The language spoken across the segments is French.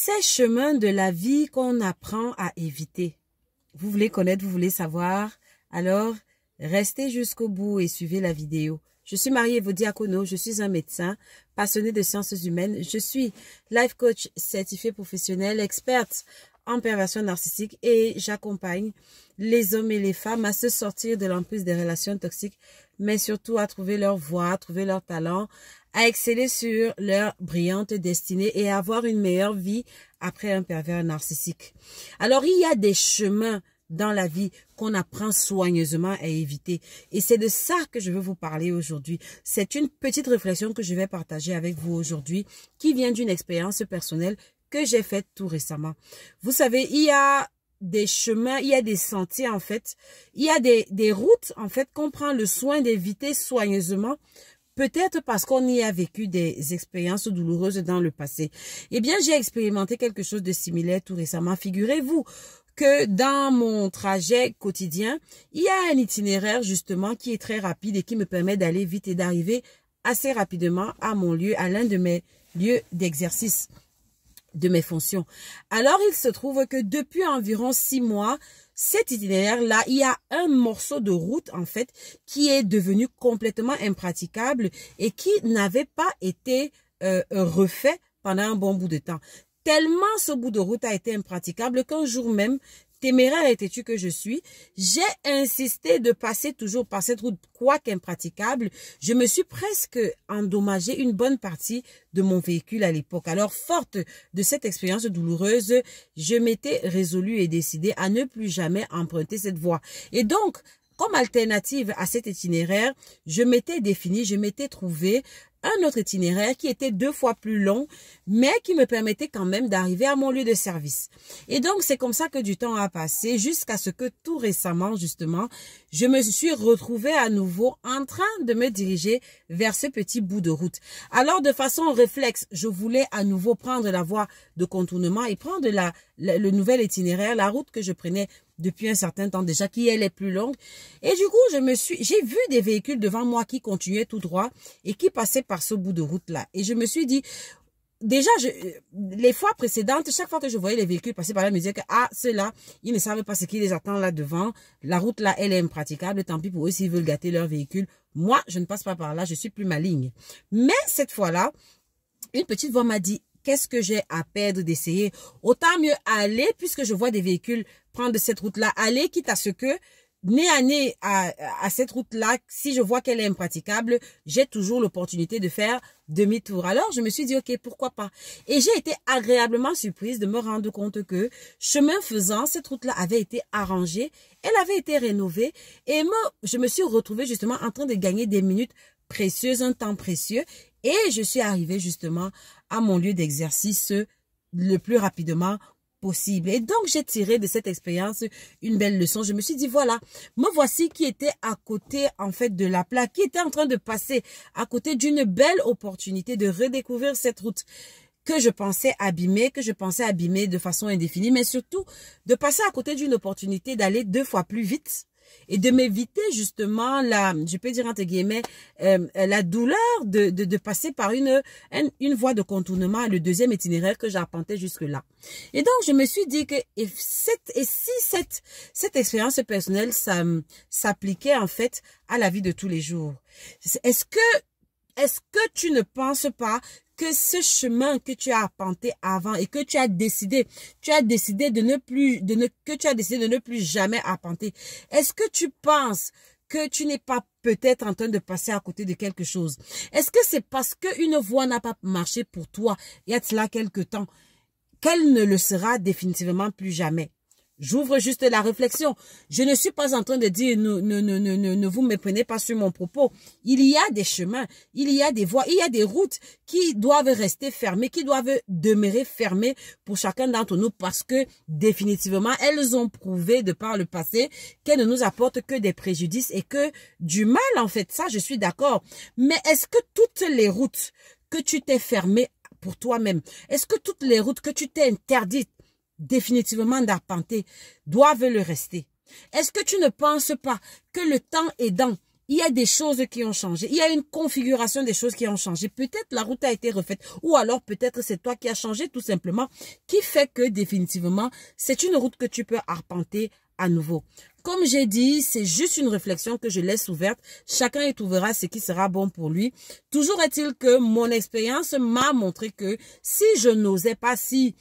ces chemins de la vie qu'on apprend à éviter. Vous voulez connaître, vous voulez savoir, alors restez jusqu'au bout et suivez la vidéo. Je suis Marie Kono, je suis un médecin passionné de sciences humaines. Je suis life coach certifié professionnel, experte en perversion narcissique et j'accompagne les hommes et les femmes à se sortir de l'emprise des relations toxiques, mais surtout à trouver leur voie, à trouver leur talent, à exceller sur leur brillante destinée et à avoir une meilleure vie après un pervers narcissique. Alors, il y a des chemins dans la vie qu'on apprend soigneusement à éviter. Et c'est de ça que je veux vous parler aujourd'hui. C'est une petite réflexion que je vais partager avec vous aujourd'hui qui vient d'une expérience personnelle que j'ai faite tout récemment. Vous savez, il y a des chemins, il y a des sentiers en fait, il y a des, des routes en fait qu'on prend le soin d'éviter soigneusement Peut-être parce qu'on y a vécu des expériences douloureuses dans le passé. Eh bien, j'ai expérimenté quelque chose de similaire tout récemment. Figurez-vous que dans mon trajet quotidien, il y a un itinéraire justement qui est très rapide et qui me permet d'aller vite et d'arriver assez rapidement à mon lieu, à l'un de mes lieux d'exercice de mes fonctions. Alors, il se trouve que depuis environ six mois, cet itinéraire-là, il y a un morceau de route, en fait, qui est devenu complètement impraticable et qui n'avait pas été euh, refait pendant un bon bout de temps. Tellement ce bout de route a été impraticable qu'un jour même, téméraire et têtu que je suis, j'ai insisté de passer toujours par cette route, quoi impraticable. Je me suis presque endommagé une bonne partie de mon véhicule à l'époque. Alors, forte de cette expérience douloureuse, je m'étais résolu et décidé à ne plus jamais emprunter cette voie. Et donc, comme alternative à cet itinéraire, je m'étais défini, je m'étais trouvé un autre itinéraire qui était deux fois plus long, mais qui me permettait quand même d'arriver à mon lieu de service. Et donc, c'est comme ça que du temps a passé jusqu'à ce que tout récemment, justement, je me suis retrouvée à nouveau en train de me diriger vers ce petit bout de route. Alors, de façon réflexe, je voulais à nouveau prendre la voie de contournement et prendre la, le, nouvel itinéraire, la route que je prenais depuis un certain temps déjà, qui elle est plus longue. Et du coup, je me suis, j'ai vu des véhicules devant moi qui continuaient tout droit et qui passaient par ce bout de route-là. Et je me suis dit, déjà, euh, les fois précédentes, chaque fois que je voyais les véhicules passer par là, je me disais que, ah, ceux-là, ils ne savent pas ce qui les attend là devant. La route là, elle est impraticable. Tant pis pour eux s'ils veulent gâter leur véhicule. Moi, je ne passe pas par là. Je suis plus ma ligne. Mais cette fois-là, une petite voix m'a dit, qu'est-ce que j'ai à perdre d'essayer Autant mieux aller, puisque je vois des véhicules prendre cette route-là, aller, quitte à ce que, nez à nez à, cette route-là, si je vois qu'elle est impraticable, j'ai toujours l'opportunité de faire demi-tour. Alors, je me suis dit, OK, pourquoi pas Et j'ai été agréablement surprise de me rendre compte que, chemin faisant, cette route-là avait été arrangée, elle avait été rénovée, et moi, je me suis retrouvée justement en train de gagner des minutes précieuses, un temps précieux. Et je suis arrivée justement à mon lieu d'exercice le plus rapidement possible. Et donc, j'ai tiré de cette expérience une belle leçon. Je me suis dit, voilà, me voici qui était à côté, en fait, de la plaque, qui était en train de passer à côté d'une belle opportunité de redécouvrir cette route que je pensais abîmer, que je pensais abîmer de façon indéfinie, mais surtout de passer à côté d'une opportunité d'aller deux fois plus vite, et de m'éviter justement la, je peux dire entre guillemets, euh, la douleur de, passer par une, voie de contournement, le deuxième itinéraire que j'arpentais jusque-là. Et donc, je me suis dit que cette, et si cette, cette expérience personnelle s'appliquait en fait à la vie de tous les jours, est-ce que est-ce que tu ne penses pas que ce chemin que tu as apporté avant et que tu as décidé, tu as décidé de ne plus, de ne, que tu as décidé de ne plus jamais apporter, est-ce que tu penses que tu n'es pas peut-être en train de passer à côté de quelque chose. Est-ce que c'est parce qu'une voie n'a pas marché pour toi, il y a cela quelque temps, qu'elle ne le sera définitivement plus jamais J'ouvre juste la réflexion. Je ne suis pas en train de dire ne, ne, ne, ne, ne vous méprenez pas sur mon propos. Il y a des chemins, il y a des voies, il y a des routes qui doivent rester fermées, qui doivent demeurer fermées pour chacun d'entre nous parce que définitivement, elles ont prouvé de par le passé qu'elles ne nous apportent que des préjudices et que du mal en fait. Ça, je suis d'accord. Mais est-ce que toutes les routes que tu t'es fermées pour toi-même, est-ce que toutes les routes que tu t'es interdites, définitivement d'arpenter doivent le rester. Est-ce que tu ne penses pas que le temps est dans, il y a des choses qui ont changé, il y a une configuration des choses qui ont changé. Peut-être la route a été refaite ou alors peut-être c'est toi qui as changé tout simplement qui fait que définitivement c'est une route que tu peux arpenter à nouveau. Comme j'ai dit, c'est juste une réflexion que je laisse ouverte. Chacun y trouvera ce qui sera bon pour lui. Toujours est-il que mon expérience m'a montré que si je n'osais pas, si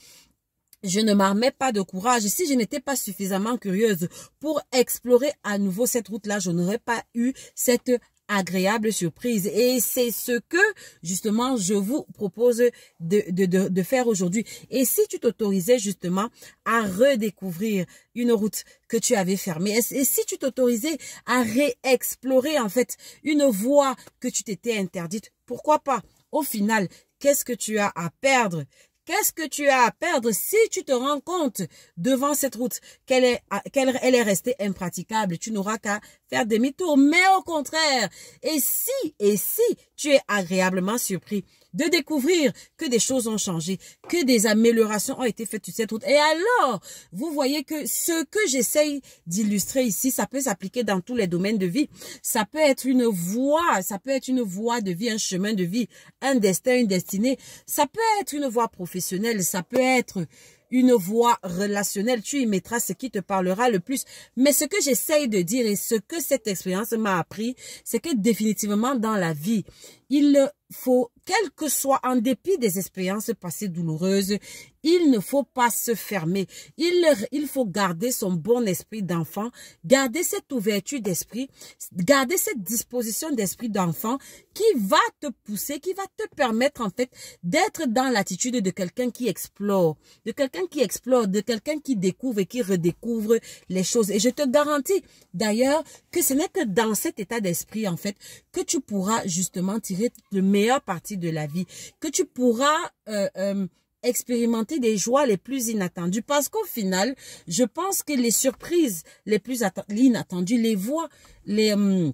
je ne m'armais pas de courage. Si je n'étais pas suffisamment curieuse pour explorer à nouveau cette route-là, je n'aurais pas eu cette agréable surprise. Et c'est ce que, justement, je vous propose de, faire aujourd'hui. Et si tu t'autorisais, justement, à redécouvrir une route que tu avais fermée, et si tu t'autorisais à réexplorer, en fait, une voie que tu t'étais interdite, pourquoi pas? Au final, qu'est-ce que tu as à perdre Qu'est-ce que tu as à perdre si tu te rends compte devant cette route qu'elle est, qu'elle est restée impraticable Tu n'auras qu'à faire demi-tour. Mais au contraire, et si, et si tu es agréablement surpris de découvrir que des choses ont changé, que des améliorations ont été faites sur cette route. Et alors, vous voyez que ce que j'essaye d'illustrer ici, ça peut s'appliquer dans tous les domaines de vie. Ça peut être une voie, ça peut être une voie de vie, un chemin de vie, un destin, une destinée. Ça peut être une voie professionnelle, ça peut être une voie relationnelle. Tu y mettras ce qui te parlera le plus. Mais ce que j'essaye de dire et ce que cette expérience m'a appris, c'est que définitivement dans la vie, il faut, quel que soit, en dépit des expériences passées douloureuses, il ne faut pas se fermer. Il, il faut garder son bon esprit d'enfant, garder cette ouverture d'esprit, garder cette disposition d'esprit d'enfant qui va te pousser, qui va te permettre en fait d'être dans l'attitude de quelqu'un qui explore, de quelqu'un qui explore, de quelqu'un qui découvre et qui redécouvre les choses. Et je te garantis d'ailleurs que ce n'est que dans cet état d'esprit en fait que tu pourras justement tirer le meilleur partie de la vie, que tu pourras euh, euh, expérimenter des joies les plus inattendues. Parce qu'au final, je pense que les surprises les plus inattendues, les voix les... Hum,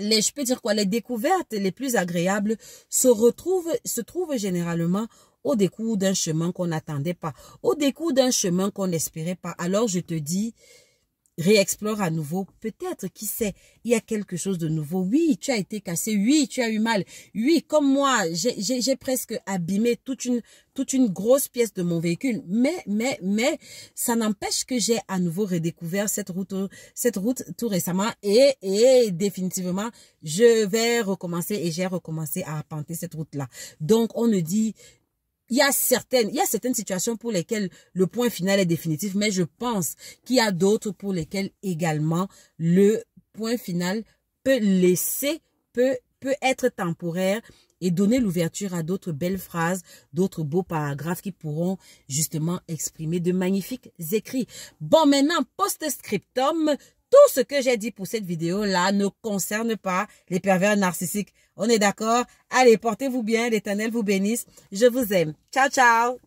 les, je peux dire quoi, les découvertes les plus agréables se retrouvent, se trouvent généralement au décours d'un chemin qu'on n'attendait pas, au décours d'un chemin qu'on n'espérait pas. Alors je te dis, réexplore à nouveau. Peut-être, qui sait, il y a quelque chose de nouveau. Oui, tu as été cassé. Oui, tu as eu mal. Oui, comme moi, j'ai presque abîmé toute une, toute une grosse pièce de mon véhicule. Mais, mais, mais, ça n'empêche que j'ai à nouveau redécouvert cette route, cette route tout récemment et, et définitivement, je vais recommencer et j'ai recommencé à arpenter cette route-là. Donc, on ne dit il y a certaines, il y a certaines situations pour lesquelles le point final est définitif, mais je pense qu'il y a d'autres pour lesquelles également le point final peut laisser, peut, peut être temporaire et donner l'ouverture à d'autres belles phrases, d'autres beaux paragraphes qui pourront justement exprimer de magnifiques écrits. Bon, maintenant, post-scriptum, tout ce que j'ai dit pour cette vidéo-là ne concerne pas les pervers narcissiques. On est d'accord Allez, portez-vous bien, l'éternel vous bénisse. Je vous aime. Ciao, ciao